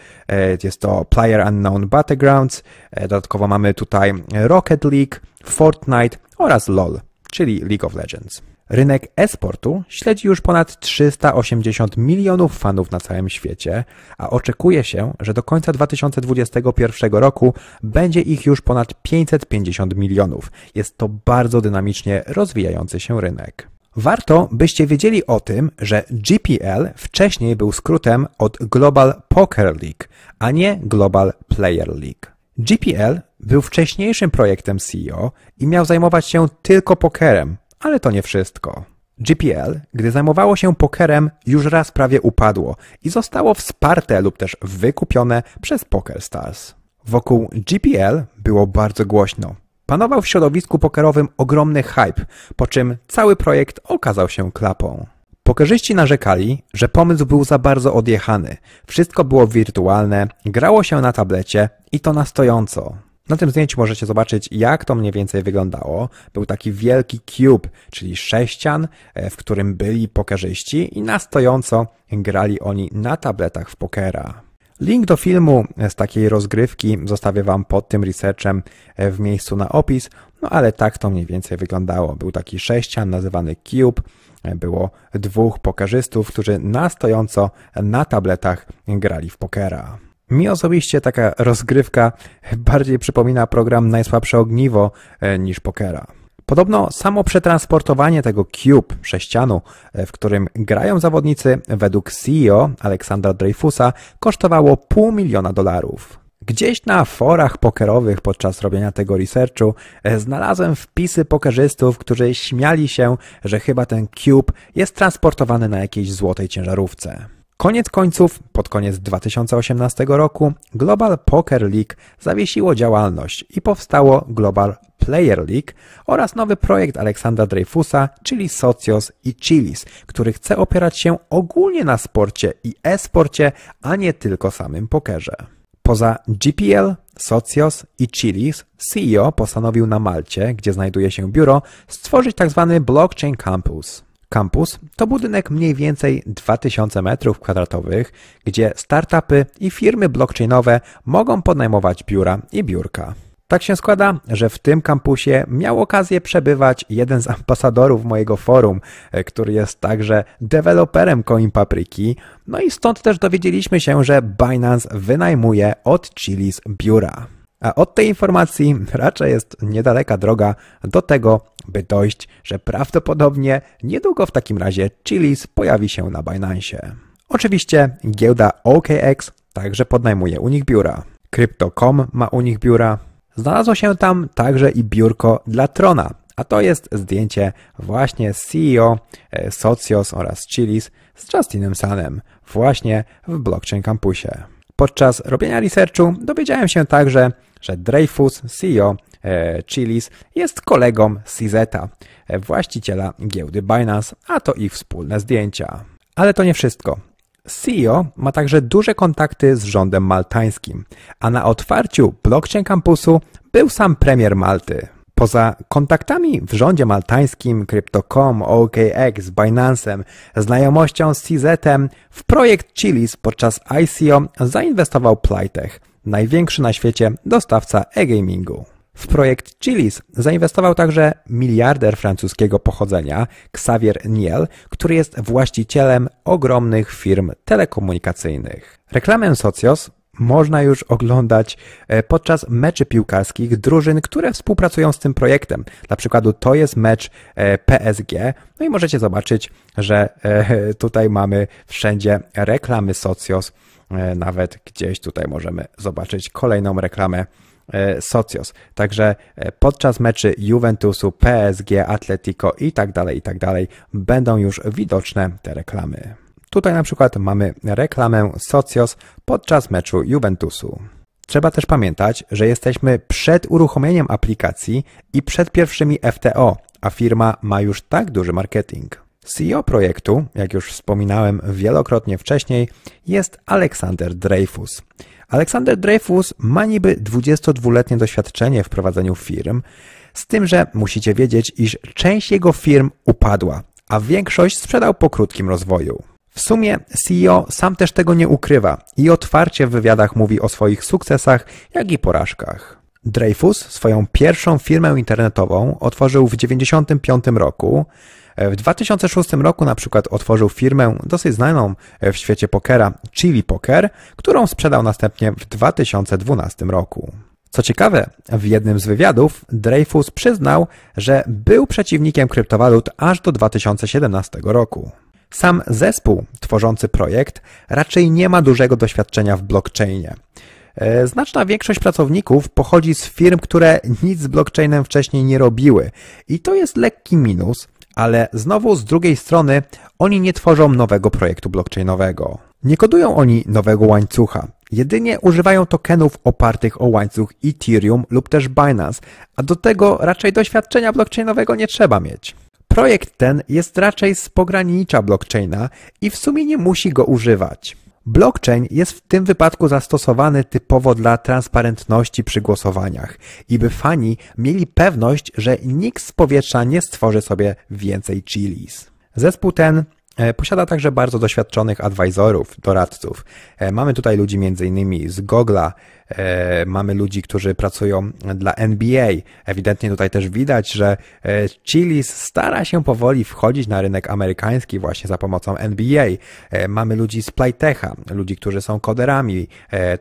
jest to Player Unknown Battlegrounds, e, dodatkowo mamy tutaj Rocket League, Fortnite oraz LoL czyli League of Legends. Rynek e-sportu śledzi już ponad 380 milionów fanów na całym świecie, a oczekuje się, że do końca 2021 roku będzie ich już ponad 550 milionów. Jest to bardzo dynamicznie rozwijający się rynek. Warto, byście wiedzieli o tym, że GPL wcześniej był skrótem od Global Poker League, a nie Global Player League. GPL był wcześniejszym projektem CEO i miał zajmować się tylko pokerem, ale to nie wszystko. GPL, gdy zajmowało się pokerem, już raz prawie upadło i zostało wsparte lub też wykupione przez PokerStars. Wokół GPL było bardzo głośno. Panował w środowisku pokerowym ogromny hype, po czym cały projekt okazał się klapą. Pokerzyści narzekali, że pomysł był za bardzo odjechany. Wszystko było wirtualne, grało się na tablecie i to na stojąco. Na tym zdjęciu możecie zobaczyć, jak to mniej więcej wyglądało. Był taki wielki cube, czyli sześcian, e, w którym byli pokerzyści i na stojąco grali oni na tabletach w pokera. Link do filmu z takiej rozgrywki zostawię Wam pod tym researchem e, w miejscu na opis. No ale tak to mniej więcej wyglądało. Był taki sześcian nazywany Cube, było dwóch pokerzystów, którzy na stojąco na tabletach grali w pokera. Mi osobiście taka rozgrywka bardziej przypomina program Najsłabsze Ogniwo e, niż pokera. Podobno samo przetransportowanie tego cube, sześcianu, e, w którym grają zawodnicy, według CEO Aleksandra Dreyfusa kosztowało pół miliona dolarów. Gdzieś na forach pokerowych podczas robienia tego researchu e, znalazłem wpisy pokerzystów, którzy śmiali się, że chyba ten cube jest transportowany na jakiejś złotej ciężarówce. Koniec końców, pod koniec 2018 roku Global Poker League zawiesiło działalność i powstało Global Player League oraz nowy projekt Aleksandra Dreyfusa, czyli Socios i Chilis, który chce opierać się ogólnie na sporcie i e-sporcie, a nie tylko samym pokerze. Poza GPL, Socios i Chili's, CEO postanowił na Malcie, gdzie znajduje się biuro, stworzyć tzw. Tak blockchain Campus. Campus to budynek mniej więcej 2000 m2, gdzie startupy i firmy blockchainowe mogą podnajmować biura i biurka. Tak się składa, że w tym kampusie miał okazję przebywać jeden z ambasadorów mojego forum, e, który jest także deweloperem Coin Papryki. No i stąd też dowiedzieliśmy się, że Binance wynajmuje od Chilis biura. A od tej informacji raczej jest niedaleka droga do tego, by dojść, że prawdopodobnie niedługo w takim razie Chilis pojawi się na Binance. Oczywiście giełda OKX także podnajmuje u nich biura. Crypto.com ma u nich biura, Znalazło się tam także i biurko dla Trona, a to jest zdjęcie właśnie CEO e, Socios oraz Chilis z Justinem Sanem właśnie w Blockchain Campusie. Podczas robienia researchu dowiedziałem się także, że Dreyfus, CEO e, Chilis, jest kolegą Cizeta, e, właściciela giełdy Binance, a to ich wspólne zdjęcia. Ale to nie wszystko. CEO ma także duże kontakty z rządem maltańskim, a na otwarciu blockchain kampusu był sam premier Malty. Poza kontaktami w rządzie maltańskim, Crypto.com, OKX, Binance'em, znajomością z CZ-em, w projekt Chilis podczas ICO e zainwestował Playtech, największy na świecie dostawca e-gamingu. W projekt Chili's zainwestował także miliarder francuskiego pochodzenia Xavier Niel, który jest właścicielem ogromnych firm telekomunikacyjnych. Reklamę Socios można już oglądać e, podczas meczy piłkarskich drużyn, które współpracują z tym projektem. Dla przykładu to jest mecz e, PSG, no i możecie zobaczyć, że e, tutaj mamy wszędzie reklamy Socios, nawet gdzieś tutaj możemy zobaczyć kolejną reklamę E, Socios. Także e, podczas meczy Juventusu, PSG, Atletico i tak dalej, i tak dalej będą już widoczne te reklamy. Tutaj na przykład mamy reklamę Socios podczas meczu Juventusu. Trzeba też pamiętać, że jesteśmy przed uruchomieniem aplikacji i przed pierwszymi FTO, a firma ma już tak duży marketing. CEO projektu, jak już wspominałem wielokrotnie wcześniej, jest Aleksander Dreyfus. Aleksander Dreyfus ma niby 22-letnie doświadczenie w prowadzeniu firm, z tym, że musicie wiedzieć, iż część jego firm upadła, a większość sprzedał po krótkim rozwoju. W sumie CEO sam też tego nie ukrywa i otwarcie w wywiadach mówi o swoich sukcesach, jak i porażkach. Dreyfus swoją pierwszą firmę internetową otworzył w 1995 roku, w 2006 roku na przykład otworzył firmę dosyć znaną w świecie pokera Chili Poker, którą sprzedał następnie w 2012 roku. Co ciekawe, w jednym z wywiadów Dreyfus przyznał, że był przeciwnikiem kryptowalut aż do 2017 roku. Sam zespół tworzący projekt raczej nie ma dużego doświadczenia w blockchainie. E, znaczna większość pracowników pochodzi z firm, które nic z blockchainem wcześniej nie robiły i to jest lekki minus, ale znowu z drugiej strony oni nie tworzą nowego projektu blockchainowego. Nie kodują oni nowego łańcucha. Jedynie używają tokenów opartych o łańcuch Ethereum lub też Binance, a do tego raczej doświadczenia blockchainowego nie trzeba mieć. Projekt ten jest raczej z pogranicza blockchaina i w sumie nie musi go używać. Blockchain jest w tym wypadku zastosowany typowo dla transparentności przy głosowaniach i by fani mieli pewność, że nikt z powietrza nie stworzy sobie więcej chilis. Zespół ten E, posiada także bardzo doświadczonych adwajzorów, doradców. E, mamy tutaj ludzi m.in. z Google'a, e, mamy ludzi, którzy pracują dla NBA. Ewidentnie tutaj też widać, że Chilis stara się powoli wchodzić na rynek amerykański właśnie za pomocą NBA. Mamy ludzi z Playtecha, ludzi, którzy są koderami,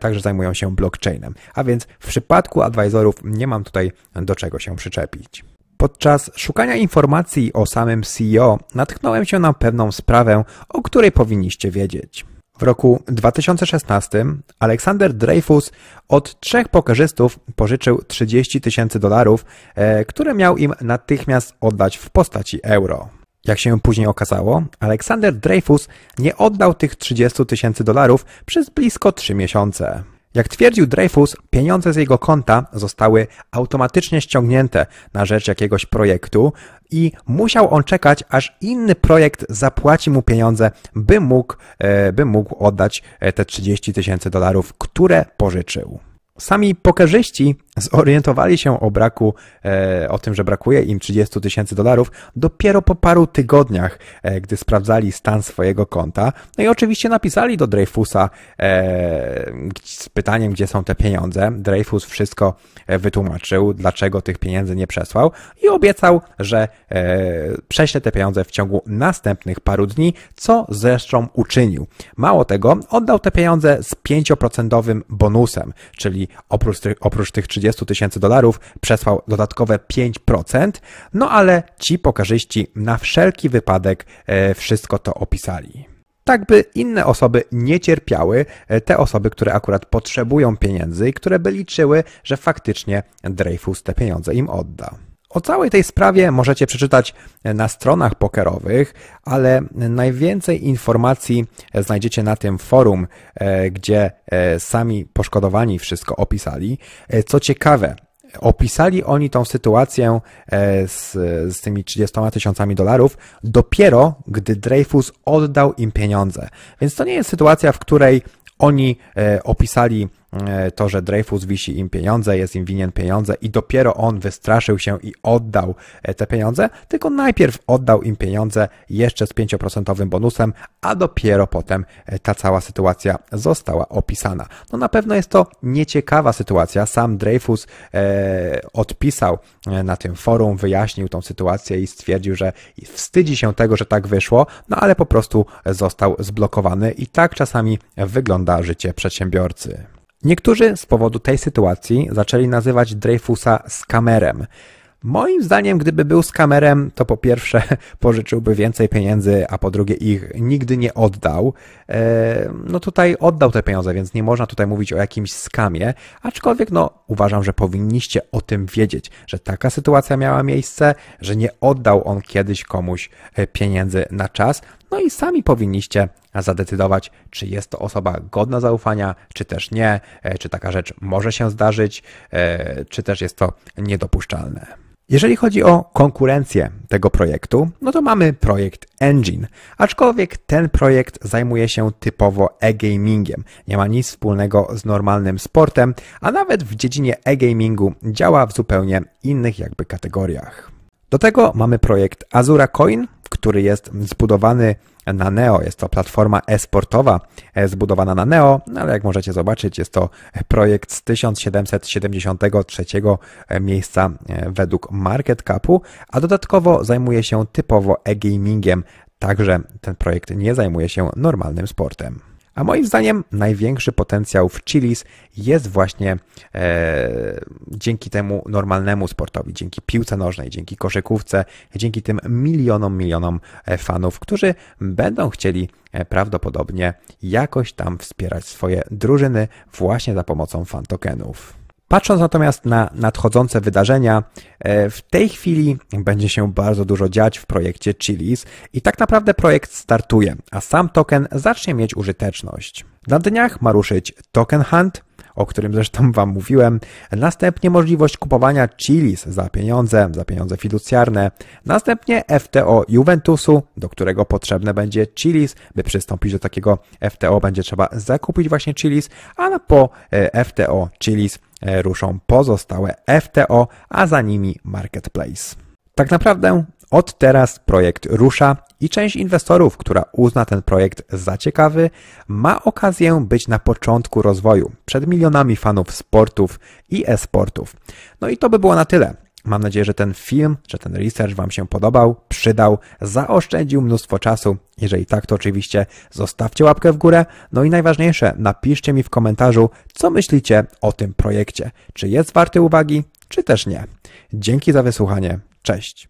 także zajmują się blockchainem. A więc w przypadku adwajzorów nie mam tutaj do czego się przyczepić. Podczas szukania informacji o samym CEO natknąłem się na pewną sprawę, o której powinniście wiedzieć. W roku 2016 Aleksander Dreyfus od trzech pokerzystów pożyczył 30 tysięcy dolarów, e, które miał im natychmiast oddać w postaci euro. Jak się później okazało, Aleksander Dreyfus nie oddał tych 30 tysięcy dolarów przez blisko 3 miesiące. Jak twierdził Dreyfus, pieniądze z jego konta zostały automatycznie ściągnięte na rzecz jakiegoś projektu i musiał on czekać, aż inny projekt zapłaci mu pieniądze, by mógł, e, by mógł oddać e, te 30 tysięcy dolarów, które pożyczył. Sami pokerzyści Zorientowali się o braku, e, o tym, że brakuje im 30 tysięcy dolarów dopiero po paru tygodniach, e, gdy sprawdzali stan swojego konta. No i oczywiście napisali do Dreyfusa e, z pytaniem, gdzie są te pieniądze. Dreyfus wszystko wytłumaczył, dlaczego tych pieniędzy nie przesłał i obiecał, że prześle te pieniądze w ciągu następnych paru dni, co zresztą uczynił. Mało tego, oddał te pieniądze z 5% bonusem, czyli oprócz tych, oprócz tych 30 30 tysięcy dolarów przesłał dodatkowe 5%, no ale ci pokarzyści na wszelki wypadek e, wszystko to opisali tak by inne osoby nie cierpiały, e, te osoby, które akurat potrzebują pieniędzy i które by liczyły, że faktycznie Dreyfus te pieniądze im odda. O całej tej sprawie możecie przeczytać e, na stronach pokerowych, ale najwięcej informacji e, znajdziecie na tym forum, e, gdzie sami poszkodowani wszystko opisali. Co ciekawe, opisali oni tą sytuację z, z tymi 30 tysiącami dolarów dopiero, gdy Dreyfus oddał im pieniądze. Więc to nie jest sytuacja, w której oni opisali E, to, że Dreyfus wisi im pieniądze, jest im winien pieniądze i dopiero on wystraszył się i oddał e, te pieniądze, tylko najpierw oddał im pieniądze jeszcze z 5% bonusem, a dopiero potem e, ta cała sytuacja została opisana. No na pewno jest to nieciekawa sytuacja. Sam Dreyfus odpisał na tym forum, wyjaśnił tą sytuację i stwierdził, że wstydzi się tego, że tak wyszło, no ale po prostu został zblokowany i tak czasami wygląda życie przedsiębiorcy. Niektórzy z powodu tej sytuacji zaczęli nazywać Dreyfusa skamerem. Moim zdaniem, gdyby był skamerem, to po pierwsze pożyczyłby więcej pieniędzy, a po drugie ich nigdy nie oddał. E, no tutaj oddał te pieniądze, więc nie można tutaj mówić o jakimś skamie, aczkolwiek no uważam, że powinniście o tym wiedzieć, że taka sytuacja miała miejsce, że nie oddał on kiedyś komuś e, pieniędzy na czas, no i sami powinniście zadecydować, czy jest to osoba godna zaufania, czy też nie, e, czy taka rzecz może się zdarzyć, e, czy też jest to niedopuszczalne. Jeżeli chodzi o konkurencję tego projektu, no to mamy projekt Engine, aczkolwiek ten projekt zajmuje się typowo e-gamingiem. Nie ma nic wspólnego z normalnym sportem, a nawet w dziedzinie e-gamingu działa w zupełnie innych jakby kategoriach. Do tego mamy projekt Azura Coin, który jest zbudowany na Neo. Jest to platforma e-sportowa e, zbudowana na Neo, no ale jak możecie zobaczyć, jest to projekt z 1773 e, miejsca e, według Market Capu, a dodatkowo zajmuje się typowo e-gamingiem, także ten projekt nie zajmuje się normalnym sportem. A moim zdaniem największy potencjał w Chilis jest właśnie e, dzięki temu normalnemu sportowi, dzięki piłce nożnej, dzięki koszykówce, dzięki tym milionom, milionom e, fanów, którzy będą chcieli e, prawdopodobnie jakoś tam wspierać swoje drużyny właśnie za pomocą fantokenów. Patrząc natomiast na nadchodzące wydarzenia, e, w tej chwili będzie się bardzo dużo dziać w projekcie Chilis i tak naprawdę projekt startuje, a sam token zacznie mieć użyteczność. Na dniach ma ruszyć Token Hunt, o którym zresztą Wam mówiłem, następnie możliwość kupowania Chilis za pieniądze, za pieniądze fiducjarne, następnie FTO Juventusu, do którego potrzebne będzie Chilis, by przystąpić do takiego FTO będzie trzeba zakupić właśnie Chilis, a po e, FTO Chilis E, ruszą pozostałe FTO, a za nimi Marketplace. Tak naprawdę od teraz projekt rusza i część inwestorów, która uzna ten projekt za ciekawy, ma okazję być na początku rozwoju przed milionami fanów sportów i e-sportów. No i to by było na tyle. Mam nadzieję, że ten film, że ten research Wam się podobał, przydał, zaoszczędził mnóstwo czasu. Jeżeli tak, to oczywiście zostawcie łapkę w górę. No i najważniejsze, napiszcie mi w komentarzu, co myślicie o tym projekcie. Czy jest warty uwagi, czy też nie. Dzięki za wysłuchanie. Cześć.